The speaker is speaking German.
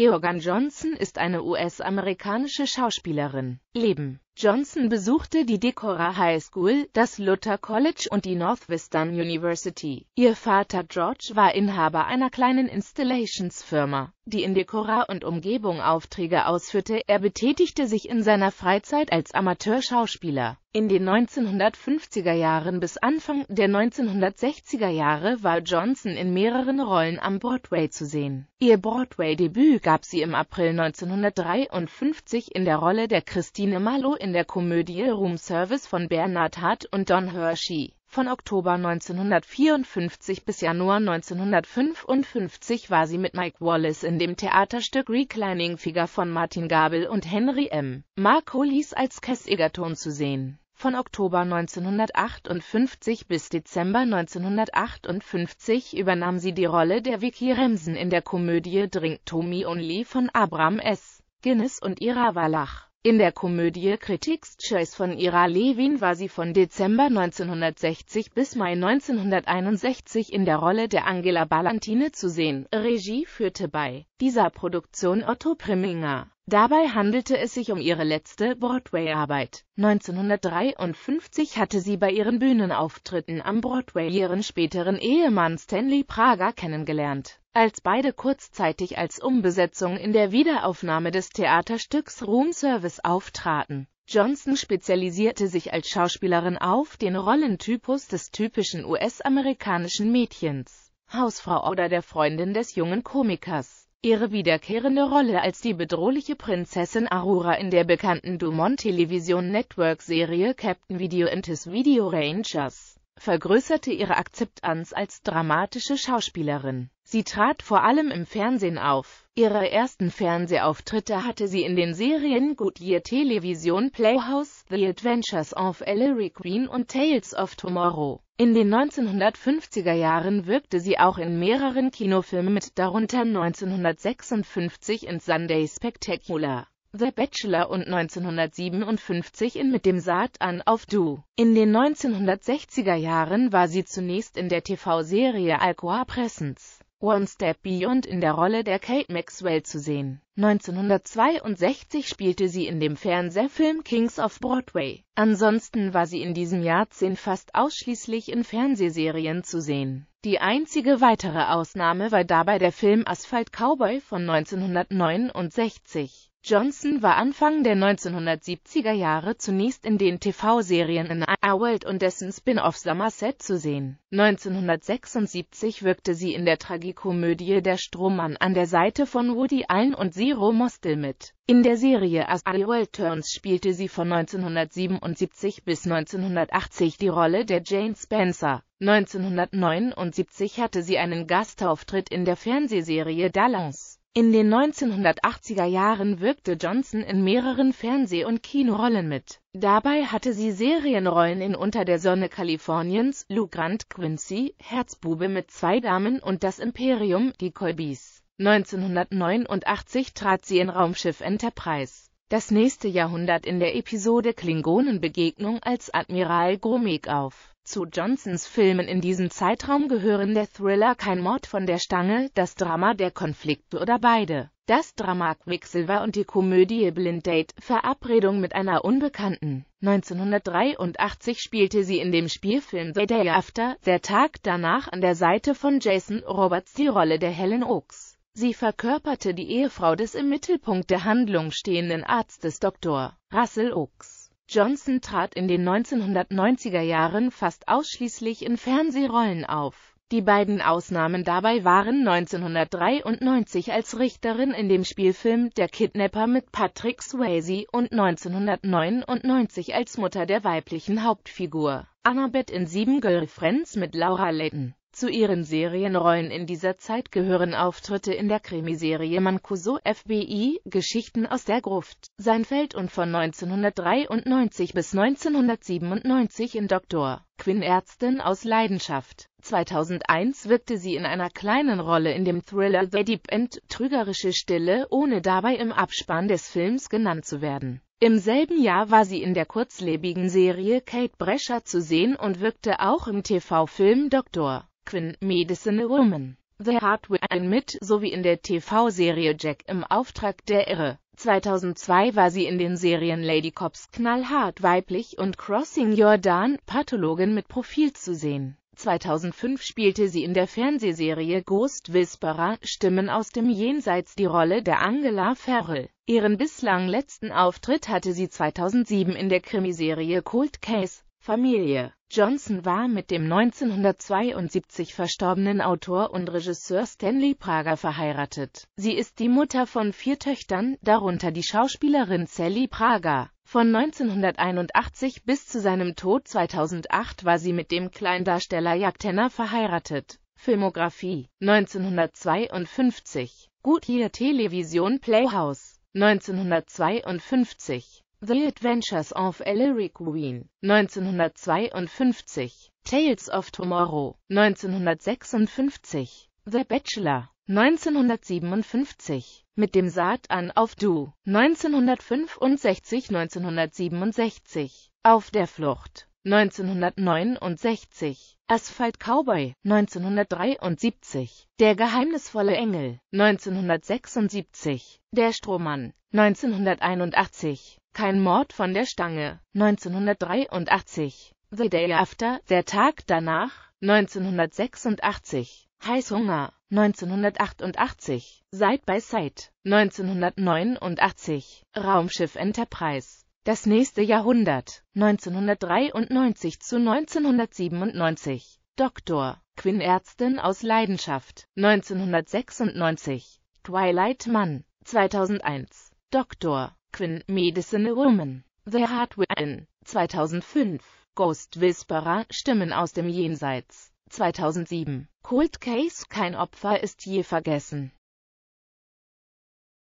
Georgan Johnson ist eine US-amerikanische Schauspielerin. Leben Johnson besuchte die Decorah High School, das Luther College und die Northwestern University. Ihr Vater George war Inhaber einer kleinen Installations-Firma, die in Decorah und Umgebung Aufträge ausführte. Er betätigte sich in seiner Freizeit als Amateurschauspieler. In den 1950er Jahren bis Anfang der 1960er Jahre war Johnson in mehreren Rollen am Broadway zu sehen. Ihr Broadway-Debüt gab sie im April 1953 in der Rolle der Christine Marlowe in in der Komödie Roomservice von Bernard Hutt und Don Hershey. Von Oktober 1954 bis Januar 1955 war sie mit Mike Wallace in dem Theaterstück Reclining Figure von Martin Gabel und Henry M. Markolis als Cass Egerton zu sehen. Von Oktober 1958 bis Dezember 1958 übernahm sie die Rolle der Vicky Remsen in der Komödie Drink Tommy Only von Abraham S. Guinness und Ira Wallach. In der Komödie Critics' Choice von Ira Levin war sie von Dezember 1960 bis Mai 1961 in der Rolle der Angela Ballantine zu sehen. Regie führte bei dieser Produktion Otto Priminger. Dabei handelte es sich um ihre letzte Broadway-Arbeit. 1953 hatte sie bei ihren Bühnenauftritten am Broadway ihren späteren Ehemann Stanley Prager kennengelernt als beide kurzzeitig als Umbesetzung in der Wiederaufnahme des Theaterstücks Room Service auftraten. Johnson spezialisierte sich als Schauspielerin auf den Rollentypus des typischen US-amerikanischen Mädchens, Hausfrau oder der Freundin des jungen Komikers. Ihre wiederkehrende Rolle als die bedrohliche Prinzessin Aurora in der bekannten Dumont Television Network Serie Captain Video and His Video Rangers vergrößerte ihre Akzeptanz als dramatische Schauspielerin. Sie trat vor allem im Fernsehen auf. Ihre ersten Fernsehauftritte hatte sie in den Serien Goodyear Television Playhouse, The Adventures of Ellery Queen und Tales of Tomorrow. In den 1950er Jahren wirkte sie auch in mehreren Kinofilmen mit, darunter 1956 in Sunday Spectacular. The Bachelor und 1957 in Mit dem Saat an auf Du. In den 1960er Jahren war sie zunächst in der TV-Serie Alcoa Presence One Step Beyond in der Rolle der Kate Maxwell zu sehen. 1962 spielte sie in dem Fernsehfilm Kings of Broadway. Ansonsten war sie in diesem Jahrzehnt fast ausschließlich in Fernsehserien zu sehen. Die einzige weitere Ausnahme war dabei der Film Asphalt Cowboy von 1969. Johnson war Anfang der 1970er Jahre zunächst in den TV-Serien in Our World und dessen Spin-off Somerset zu sehen. 1976 wirkte sie in der Tragikomödie Der Strohmann an der Seite von Woody Allen und Zero Mostel mit. In der Serie As Our World Turns spielte sie von 1977 bis 1980 die Rolle der Jane Spencer. 1979 hatte sie einen Gastauftritt in der Fernsehserie Dallas. In den 1980er Jahren wirkte Johnson in mehreren Fernseh- und Kinorollen mit. Dabei hatte sie Serienrollen in Unter der Sonne Kaliforniens, Lou Grant Quincy, Herzbube mit zwei Damen und Das Imperium, die Colbys. 1989 trat sie in Raumschiff Enterprise. Das nächste Jahrhundert in der Episode Klingonenbegegnung als Admiral Gromek auf zu Johnsons Filmen in diesem Zeitraum gehören der Thriller Kein Mord von der Stange, das Drama Der Konflikt oder beide, das Drama Quicksilver und die Komödie Blind Date Verabredung mit einer Unbekannten. 1983 spielte sie in dem Spielfilm The Day After, der Tag danach an der Seite von Jason Roberts die Rolle der Helen Oaks. Sie verkörperte die Ehefrau des im Mittelpunkt der Handlung stehenden Arztes Dr. Russell Oaks. Johnson trat in den 1990er Jahren fast ausschließlich in Fernsehrollen auf. Die beiden Ausnahmen dabei waren 1993 als Richterin in dem Spielfilm Der Kidnapper mit Patrick Swayze und 1999 als Mutter der weiblichen Hauptfigur Annabeth in Sieben Girlfriends mit Laura Layton. Zu ihren Serienrollen in dieser Zeit gehören Auftritte in der Krimiserie Mancuso FBI, Geschichten aus der Gruft, Seinfeld und von 1993 bis 1997 in Dr. Quinn Ärztin aus Leidenschaft. 2001 wirkte sie in einer kleinen Rolle in dem Thriller The Deep End Trügerische Stille, ohne dabei im Abspann des Films genannt zu werden. Im selben Jahr war sie in der kurzlebigen Serie Kate Brescher zu sehen und wirkte auch im TV-Film Dr. Quinn, Medicine Woman, The Hardware mit sowie in der TV-Serie Jack im Auftrag der Irre. 2002 war sie in den Serien Lady Cops knallhart weiblich und Crossing Jordan Pathologin mit Profil zu sehen. 2005 spielte sie in der Fernsehserie Ghost Whisperer Stimmen aus dem Jenseits die Rolle der Angela Ferrell. Ihren bislang letzten Auftritt hatte sie 2007 in der Krimiserie Cold Case Familie. Johnson war mit dem 1972 verstorbenen Autor und Regisseur Stanley Prager verheiratet. Sie ist die Mutter von vier Töchtern, darunter die Schauspielerin Sally Prager. Von 1981 bis zu seinem Tod 2008 war sie mit dem Kleindarsteller Jack Tenner verheiratet. Filmografie 1952 Goodyear Television Playhouse 1952 The Adventures of Ellery Queen, 1952, Tales of Tomorrow, 1956, The Bachelor, 1957, mit dem Saat an auf Du, 1965, 1967, Auf der Flucht, 1969, Asphalt Cowboy 1973, Der geheimnisvolle Engel 1976, Der Strohmann 1981, kein Mord von der Stange. 1983. The Day After, der Tag danach, 1986. Heißhunger, 1988. Side by Side, 1989. Raumschiff Enterprise. Das nächste Jahrhundert, 1993 zu 1997. Doktor, Quinn Ärztin aus Leidenschaft, 1996. Twilight Mann, 2001. Doktor, Quinn, Medicine Woman, The Hard Win, 2005, Ghost Whisperer, Stimmen aus dem Jenseits, 2007, Cold Case, kein Opfer ist je vergessen,